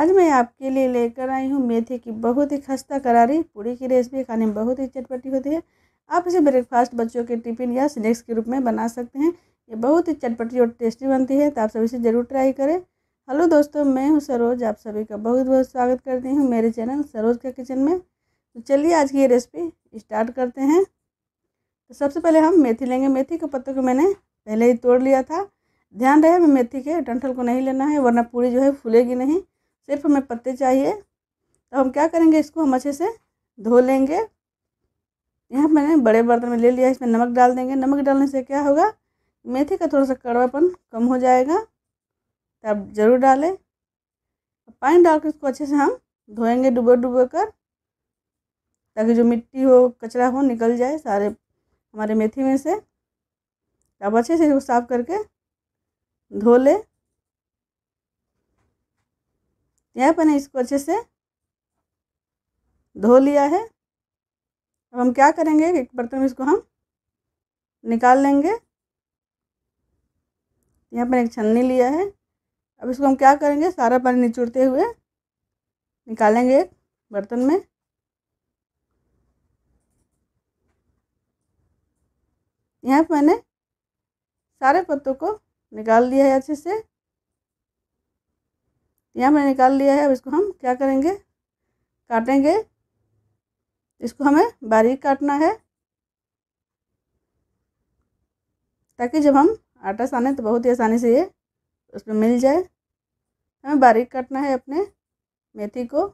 आज मैं आपके लिए लेकर आई हूँ मेथी की बहुत ही खस्ता करारी पूड़ी की रेसिपी खाने में बहुत ही चटपटी होती है आप इसे ब्रेकफास्ट बच्चों के टिफिन या स्नैक्स के रूप में बना सकते हैं ये बहुत ही चटपटी और टेस्टी बनती है तो आप सभी से ज़रूर ट्राई करें हेलो दोस्तों मैं हूँ सरोज आप सभी का बहुत बहुत स्वागत करती हूँ मेरे चैनल सरोज का किचन में तो चलिए आज की ये रेसिपी स्टार्ट करते हैं तो सबसे पहले हम मेथी लेंगे मेथी के पत्तों को मैंने पहले ही तोड़ लिया था ध्यान रहे मेथी के डंठल को नहीं लेना है वरना पूरी जो है फूलेगी नहीं सिर्फ हमें पत्ते चाहिए तो हम क्या करेंगे इसको हम अच्छे से धो लेंगे यहाँ मैंने बड़े बर्तन में ले लिया इसमें नमक डाल देंगे नमक डालने से क्या होगा मेथी का थोड़ा सा कड़वापन कम हो जाएगा तो आप ज़रूर डालें पानी डाल कर इसको अच्छे से हम धोएंगे डुबो डुबो कर ताकि जो मिट्टी हो कचरा हो निकल जाए सारे हमारे मेथी में से आप अच्छे से इसको साफ करके धो लें यहाँ पर इसको अच्छे से धो लिया है अब हम क्या करेंगे एक बर्तन में इसको हम निकाल लेंगे यहाँ पर एक छन्नी लिया है अब इसको हम क्या करेंगे सारा पानी निचोड़ते हुए निकालेंगे एक बर्तन में यहाँ पर मैंने सारे पत्तों को निकाल दिया है अच्छे से यहाँ मैंने निकाल लिया है अब इसको हम क्या करेंगे काटेंगे इसको हमें बारीक काटना है ताकि जब हम आटा साने तो बहुत ही आसानी से ये उसमें मिल जाए हमें बारीक काटना है अपने मेथी को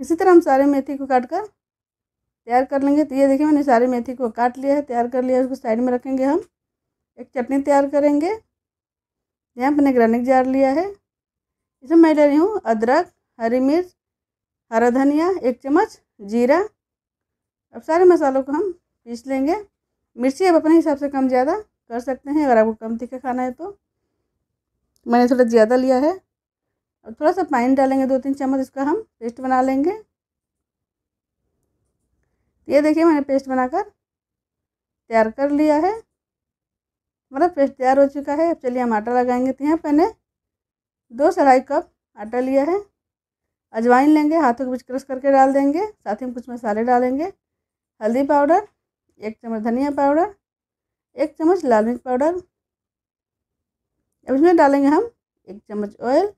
इसी तरह हम सारे मेथी को काट कर तैयार कर लेंगे तो ये देखिए मैंने सारे मेथी को काट लिया है तैयार कर लिया है उसको साइड में रखेंगे हम एक चटनी तैयार करेंगे यहाँ मैंने ग्रैनिक जार लिया है इसमें मैं ले रही हूँ अदरक हरी मिर्च हरा धनिया एक चम्मच जीरा अब सारे मसालों को हम पीस लेंगे मिर्ची आप अपने हिसाब से कम ज़्यादा कर सकते हैं अगर आपको कम तीखा खाना है तो मैंने थोड़ा ज़्यादा लिया है और थोड़ा सा पानी डालेंगे दो तीन चम्मच इसका हम पेस्ट बना लेंगे ये देखिए मैंने पेस्ट बनाकर तैयार कर लिया है हमारा मतलब पेस्ट तैयार हो चुका है अब चलिए हम आटा लगाएंगे तो यहाँ मैंने दो सढ़ाई कप आटा लिया है अजवाइन लेंगे हाथों के बीच क्रश करके डाल देंगे साथ ही हम कुछ मसाले डालेंगे हल्दी पाउडर एक चम्मच धनिया पाउडर एक चम्मच लाल मिर्च पाउडर अब इसमें डालेंगे हम एक चम्मच ऑयल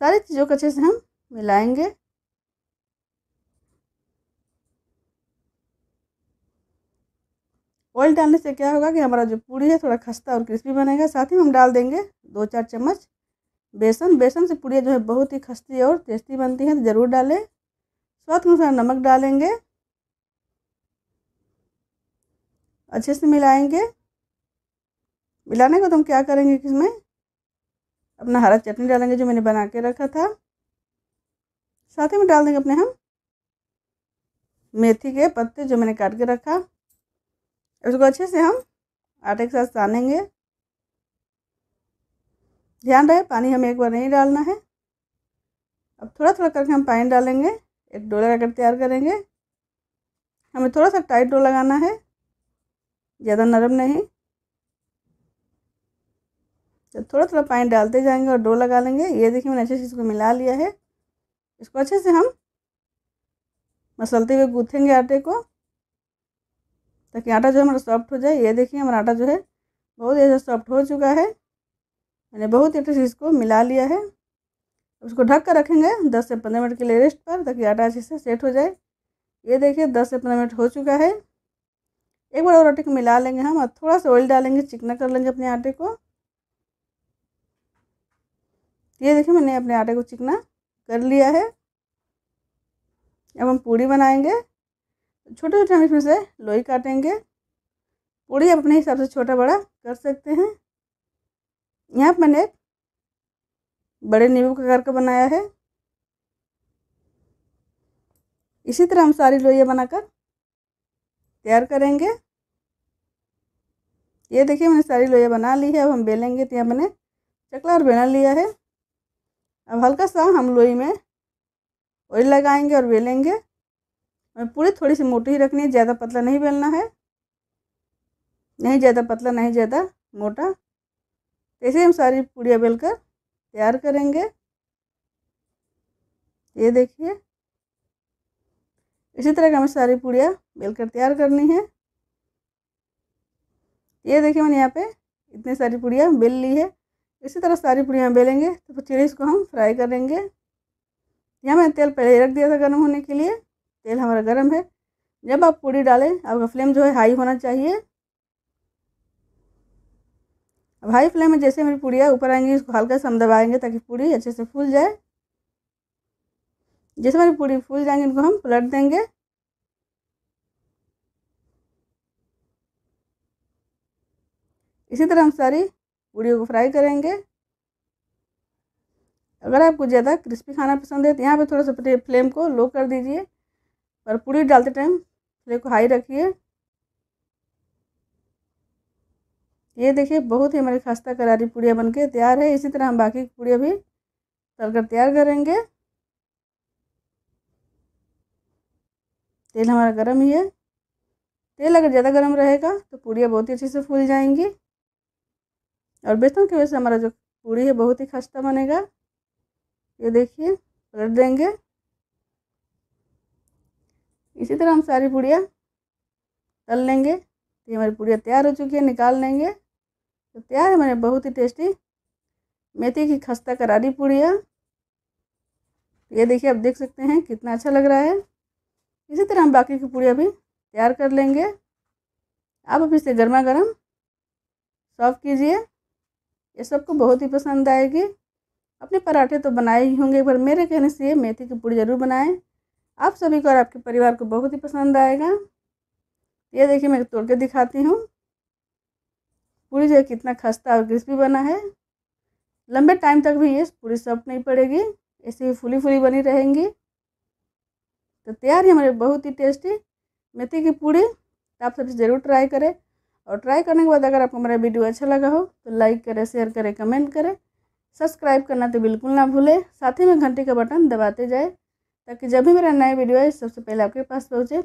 सारी चीज़ों को अच्छे से हम मिलाएंगे ऑयल डालने से क्या होगा कि हमारा जो पूड़ी है थोड़ा खस्ता और क्रिस्पी बनेगा साथ ही हम डाल देंगे दो चार चम्मच बेसन बेसन से पूड़ियाँ जो है बहुत ही खस्ती और टेस्टी बनती हैं तो ज़रूर डालें स्वाद के अनुसार नमक डालेंगे अच्छे से मिलाएंगे मिलाने को तो हम क्या करेंगे इसमें अपना हरा चटनी डालेंगे जो मैंने बना के रखा था साथ ही में डाल देंगे अपने हम मेथी के पत्ते जो मैंने काट के रखा इसको अच्छे से हम आटे के साथ सानेंगे ध्यान रहे पानी हमें एक बार नहीं डालना है अब थोड़ा थोड़ा करके हम पानी डालेंगे एक डो लगा कर तैयार करेंगे हमें थोड़ा सा टाइट डो लगाना है ज़्यादा नरम नहीं तो थोड़ा थोड़ा पानी डालते जाएंगे और डो लगा लेंगे ये देखिए मैंने अच्छे से इसको मिला लिया है इसको अच्छे से हम मसलते हुए गूँथेंगे आटे को ताकि आटा जो हमारा सॉफ्ट हो जाए ये देखिए हमारा आटा जो है बहुत ही सॉफ्ट हो चुका है मैंने बहुत ही अच्छे से इसको मिला लिया है उसको ढक कर रखेंगे दस से पंद्रह मिनट के लिए रेस्ट पर ताकि आटा अच्छे से सेट हो जाए ये देखिए दस से पंद्रह मिनट हो चुका है एक बार और रोटी को मिला लेंगे हम और थोड़ा सा ऑयल डालेंगे चिकना कर लेंगे अपने आटे को ये देखिए मैंने अपने आटे को चिकना कर लिया है अब हम पूड़ी बनाएंगे छोटे छोटे हम इसमें से लोई काटेंगे पूड़ी आप अपने हिसाब से छोटा बड़ा कर सकते हैं यहाँ पर मैंने बड़े नींबू का करके बनाया है इसी तरह हम सारी लोइया बनाकर तैयार करेंगे ये देखिए मैंने सारी लोइया बना ली है अब हम बेलेंगे तो यहाँ मैंने चकला और बेलन लिया है अब हल्का सा हम लोई में ऑयल लगाएंगे और बेलेंगे हमें पूरी थोड़ी सी मोटी ही रखनी है ज़्यादा पतला नहीं बेलना है नहीं ज़्यादा पतला नहीं ज़्यादा मोटा ऐसे हम सारी पूड़ियाँ बेलकर तैयार करेंगे ये देखिए इसी तरह की हमें सारी पूड़ियाँ बेलकर तैयार करनी है ये देखिए मैंने यहाँ पे इतनी सारी पूड़ियाँ बेल ली है इसी तरह सारी पूड़ियाँ बेलेंगे तो फिर चिड़िस इसको हम फ्राई करेंगे यहाँ मैंने तेल पहले रख दिया था गर्म होने के लिए तेल हमारा गर्म है जब आप पूड़ी डालें आपका फ्लेम जो है हाई होना चाहिए अब हाई फ्लेम में जैसे मेरी पूड़ियाँ ऊपर आएंगी इसको हल्का सा हम दबाएंगे ताकि पूड़ी अच्छे से फूल जाए जैसे हमारी पूड़ी फूल जाएंगी इनको हम पलट देंगे इसी तरह हम सारी पूड़ियों को फ्राई करेंगे अगर आपको ज़्यादा क्रिस्पी खाना पसंद है तो यहाँ पे थोड़ा सा फ्लेम को लो कर दीजिए और पूरी डालते टाइम फ्लेम को हाई रखिए ये देखिए बहुत ही हमारी खस्ता करारी पूड़िया बनके तैयार है इसी तरह हम बाकी पूड़िया भी तलकर तैयार करेंगे तेल हमारा गर्म ही है तेल अगर ज़्यादा गर्म रहेगा तो पूड़ियाँ बहुत ही अच्छे से फूल जाएंगी और बेसन की वजह से हमारा जो पूड़ी है बहुत ही खस्ता बनेगा ये देखिए पलट देंगे इसी तरह हम सारी पूड़ियाँ तल लेंगे तो हमारी पूड़ियाँ तैयार हो चुकी है निकाल लेंगे तो तैयार है हमारे बहुत ही टेस्टी मेथी की खस्ता करारी पूड़ियाँ ये देखिए आप देख सकते हैं कितना अच्छा लग रहा है इसी तरह हम बाकी की पूड़ियाँ भी तैयार कर लेंगे आप अभी इसे गर्मा गर्म सर्व कीजिए ये सबको बहुत ही पसंद आएगी अपने पराठे तो बनाए ही होंगे पर मेरे कहने से मेथी की पूड़ी ज़रूर बनाएं आप सभी को और आपके परिवार को बहुत ही पसंद आएगा ये देखिए मैं तोड़ के दिखाती हूँ पूरी जो कितना खस्ता और क्रिस्पी बना है लंबे टाइम तक भी ये पूरी सॉफ्ट नहीं पड़ेगी ऐसे ही फुली फुली बनी रहेंगी तो तैयार है हमारे बहुत ही टेस्टी मेथी की पूड़ी तो आप सभी ज़रूर ट्राई करें और ट्राई करने के बाद अगर आपको हमारा वीडियो अच्छा लगा हो तो लाइक करें शेयर करें कमेंट करें सब्सक्राइब करना तो बिल्कुल ना भूलें साथ ही में घंटे का बटन दबाते जाए ताकि जब भी मेरा नया वीडियो आए सबसे पहले आपके पास पहुँचे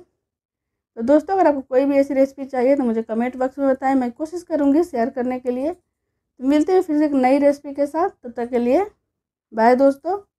तो दोस्तों अगर आपको कोई भी ऐसी रेसिपी चाहिए तो मुझे कमेंट बॉक्स में बताएं मैं कोशिश करूँगी शेयर करने के लिए तो मिलते हैं फिर से एक नई रेसिपी के साथ तब तो तक के लिए बाय दोस्तों